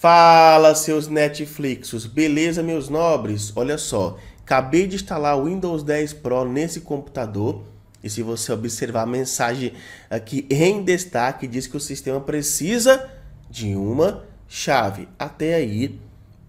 Fala, seus Netflixos, beleza, meus nobres? Olha só, acabei de instalar o Windows 10 Pro nesse computador e se você observar a mensagem aqui em destaque, diz que o sistema precisa de uma chave. Até aí,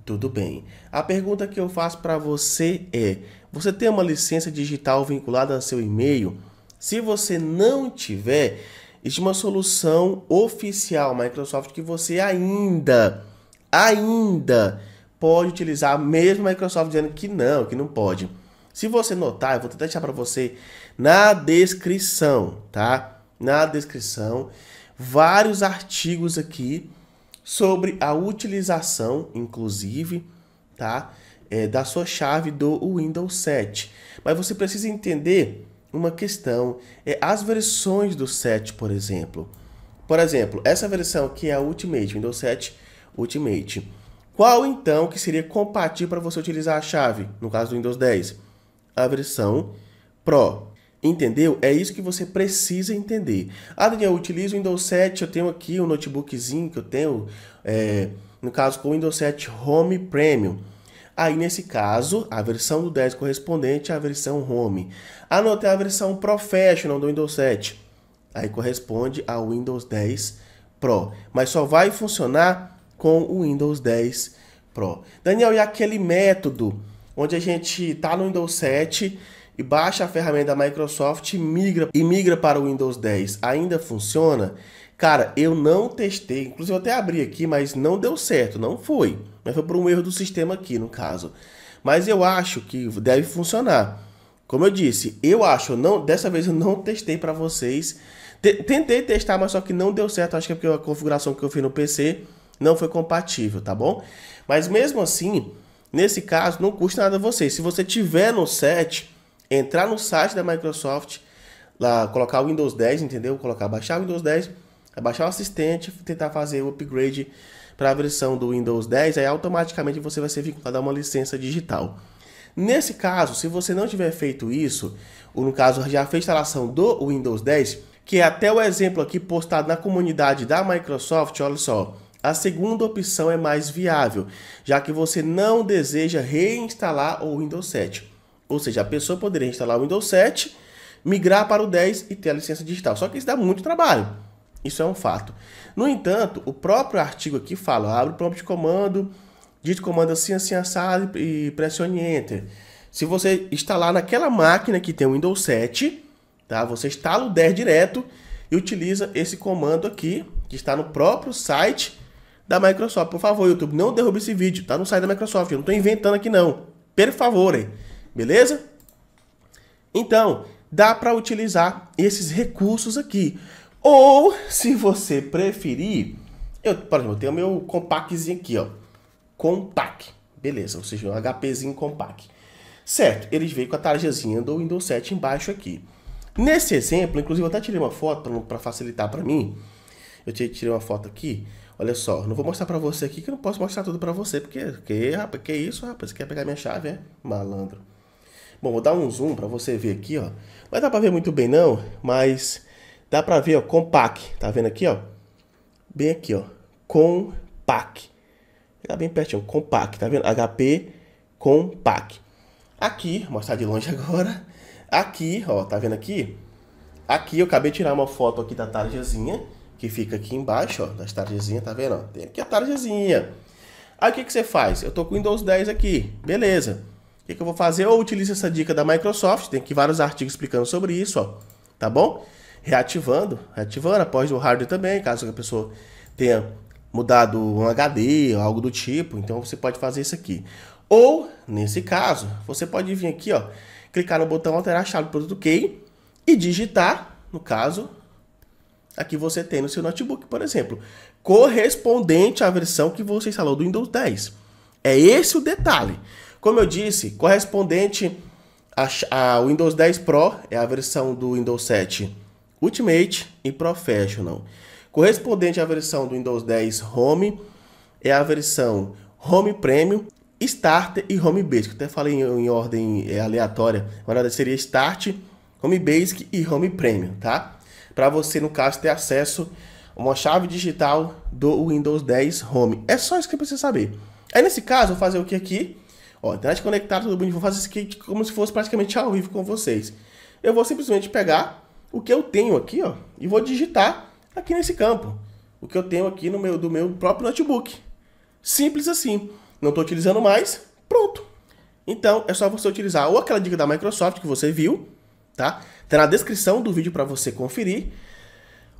tudo bem. A pergunta que eu faço para você é: você tem uma licença digital vinculada a seu e-mail? Se você não tiver, existe uma solução oficial Microsoft que você ainda ainda pode utilizar mesmo a Microsoft dizendo que não, que não pode. Se você notar, eu vou tentar deixar para você na descrição, tá? Na descrição, vários artigos aqui sobre a utilização, inclusive, tá? É, da sua chave do Windows 7. Mas você precisa entender uma questão, é, as versões do 7, por exemplo. Por exemplo, essa versão aqui é a Ultimate, Windows 7 Ultimate. Qual então que seria compatível para você utilizar a chave, no caso do Windows 10? A versão Pro. Entendeu? É isso que você precisa entender. Ah, Daniel, eu utilizo o Windows 7, eu tenho aqui um notebookzinho que eu tenho, é, no caso com o Windows 7 Home Premium. Aí, nesse caso, a versão do 10 correspondente é a versão Home. Anote é a versão Professional do Windows 7. Aí corresponde ao Windows 10 Pro. Mas só vai funcionar com o Windows 10 Pro. Daniel, e aquele método onde a gente está no Windows 7 e baixa a ferramenta da Microsoft e migra, e migra para o Windows 10, ainda funciona? Cara, eu não testei, inclusive eu até abri aqui, mas não deu certo, não foi. Mas foi por um erro do sistema aqui, no caso. Mas eu acho que deve funcionar. Como eu disse, eu acho, não, dessa vez eu não testei para vocês. Tentei testar, mas só que não deu certo, acho que é porque a configuração que eu fiz no PC não foi compatível, tá bom? Mas mesmo assim, nesse caso, não custa nada a você. Se você tiver no set, entrar no site da Microsoft, lá, colocar o Windows 10, entendeu? Colocar, baixar o Windows 10, baixar o assistente, tentar fazer o upgrade para a versão do Windows 10, aí automaticamente você vai ser vinculado a uma licença digital. Nesse caso, se você não tiver feito isso, ou no caso já fez a instalação do Windows 10, que é até o exemplo aqui postado na comunidade da Microsoft, olha só, a segunda opção é mais viável, já que você não deseja reinstalar o Windows 7. Ou seja, a pessoa poderia instalar o Windows 7, migrar para o 10 e ter a licença digital. Só que isso dá muito trabalho. Isso é um fato. No entanto, o próprio artigo aqui fala: abre o prompt de comando, diz comando assim, assim, assado e pressione Enter. Se você instalar naquela máquina que tem o Windows 7, tá? você instala o 10 direto e utiliza esse comando aqui, que está no próprio site da Microsoft. Por favor, YouTube, não derrube esse vídeo, tá? Não sai da Microsoft, eu não tô inventando aqui não. Per favor, hein? beleza? Então, dá para utilizar esses recursos aqui. Ou, se você preferir, eu, por exemplo, eu tenho meu compactzinho aqui, ó. Compact. Beleza, ou seja, um HPzinho compact. Certo, ele veio com a tarjazinha do Windows 7 embaixo aqui. Nesse exemplo, inclusive eu até tirei uma foto para facilitar para mim. Eu tirei uma foto aqui. Olha só, não vou mostrar pra você aqui, que eu não posso mostrar tudo pra você, porque que, rapaz, que isso, rapaz? Você quer pegar minha chave, é? Malandro. Bom, vou dar um zoom pra você ver aqui, ó. Não dá pra ver muito bem não, mas dá pra ver, ó, compact. Tá vendo aqui, ó? Bem aqui, ó. Compact. Tá Fica bem pertinho, compact, tá vendo? HP compact. Aqui, mostrar de longe agora. Aqui, ó, tá vendo aqui? Aqui eu acabei de tirar uma foto aqui da tarjazinha que fica aqui embaixo, ó, das tarjezinhas, tá vendo? Tem aqui a tarjezinha. Aí o que, que você faz? Eu tô com o Windows 10 aqui, beleza. O que, que eu vou fazer? Eu utilizo essa dica da Microsoft, tem aqui vários artigos explicando sobre isso, ó, tá bom? Reativando, reativando após o hardware também, caso a pessoa tenha mudado um HD, algo do tipo, então você pode fazer isso aqui. Ou, nesse caso, você pode vir aqui, ó, clicar no botão alterar a chave do produto key e digitar, no caso, Aqui você tem no seu notebook, por exemplo, correspondente à versão que você instalou do Windows 10. É esse o detalhe. Como eu disse, correspondente ao Windows 10 Pro é a versão do Windows 7 Ultimate e Professional. Correspondente à versão do Windows 10 Home é a versão Home Premium, Starter e Home Basic. Até falei em, em ordem é, aleatória, mas seria Start, Home Basic e Home Premium, tá? para você, no caso, ter acesso a uma chave digital do Windows 10 Home. É só isso que você saber. Aí, nesse caso, eu vou fazer o que aqui? Ó, internet conectada, tudo bonito. Vou fazer isso aqui como se fosse praticamente ao vivo com vocês. Eu vou simplesmente pegar o que eu tenho aqui, ó, e vou digitar aqui nesse campo. O que eu tenho aqui no meu, do meu próprio notebook. Simples assim. Não estou utilizando mais, pronto. Então, é só você utilizar ou aquela dica da Microsoft que você viu, tá? Tá na descrição do vídeo para você conferir.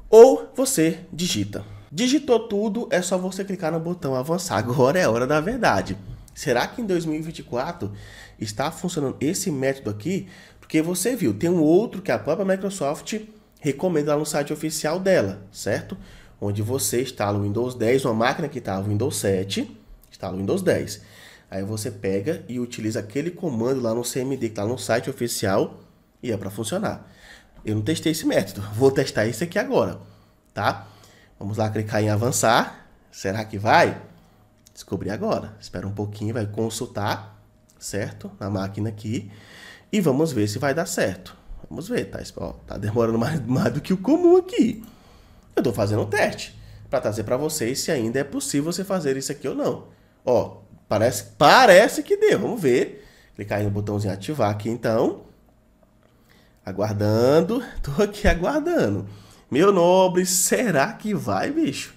Ou você digita. Digitou tudo, é só você clicar no botão avançar. Agora é a hora da verdade. Será que em 2024 está funcionando esse método aqui? Porque você viu, tem um outro que a própria Microsoft recomenda lá no site oficial dela, certo? Onde você instala o Windows 10, uma máquina que está o Windows 7, instala o Windows 10. Aí você pega e utiliza aquele comando lá no CMD que está no site oficial e é para funcionar. Eu não testei esse método, vou testar esse aqui agora, tá? Vamos lá clicar em avançar. Será que vai? Descobrir agora. Espera um pouquinho, vai consultar, certo? Na máquina aqui. E vamos ver se vai dar certo. Vamos ver, tá? Ó, tá demorando mais, mais do que o comum aqui. Eu tô fazendo um teste para trazer para vocês se ainda é possível você fazer isso aqui ou não. Ó, parece, parece que deu. Vamos ver. Clicar aí no botãozinho ativar aqui então. Aguardando, tô aqui aguardando. Meu nobre, será que vai, bicho?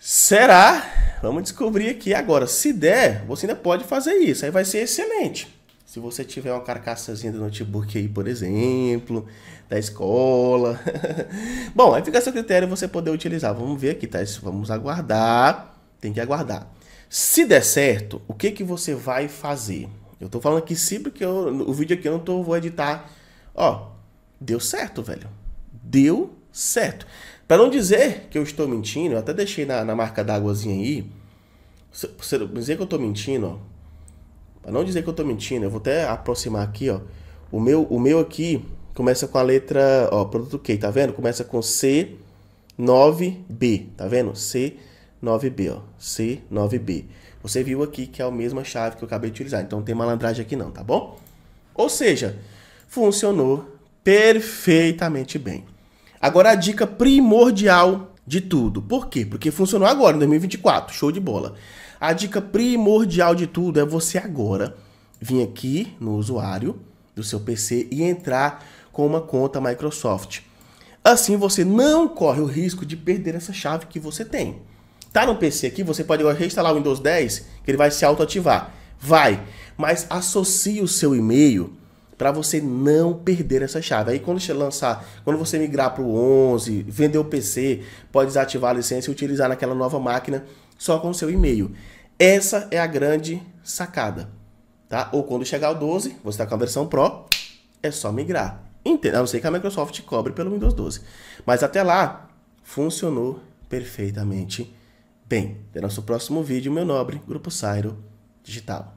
Será? Vamos descobrir aqui agora. Se der, você ainda pode fazer isso. Aí vai ser excelente. Se você tiver uma carcaçazinha do notebook aí, por exemplo, da escola. Bom, aí fica a seu critério você poder utilizar. Vamos ver aqui, tá? Vamos aguardar. Tem que aguardar. Se der certo, o que, que você vai fazer? Eu tô falando que sempre que eu. O vídeo aqui eu não tô, vou editar. Ó, deu certo, velho. Deu certo. Para não dizer que eu estou mentindo, eu até deixei na, na marca d'águazinha aí. Você não dizer que eu tô mentindo, ó. Pra não dizer que eu tô mentindo, eu vou até aproximar aqui, ó. O meu, o meu aqui começa com a letra, ó, produto Q, tá vendo? Começa com C9B, tá vendo? C9B, ó. C9B. Você viu aqui que é a mesma chave que eu acabei de utilizar, então não tem malandragem aqui não, tá bom? Ou seja, funcionou perfeitamente bem. Agora a dica primordial de tudo. Por quê? Porque funcionou agora, em 2024, show de bola. A dica primordial de tudo é você agora vir aqui no usuário do seu PC e entrar com uma conta Microsoft. Assim você não corre o risco de perder essa chave que você tem. Tá no PC aqui, você pode reinstalar o Windows 10, que ele vai se autoativar. Vai, mas associe o seu e-mail para você não perder essa chave. Aí quando você lançar, quando você migrar para o 11, vender o PC, pode desativar a licença e utilizar naquela nova máquina só com o seu e-mail. Essa é a grande sacada, tá? Ou quando chegar o 12, você está com a versão Pro, é só migrar. Entenda, a não ser que a Microsoft cobre pelo Windows 12. Mas até lá, funcionou perfeitamente Bem, até nosso próximo vídeo, meu nobre Grupo Sairo Digital.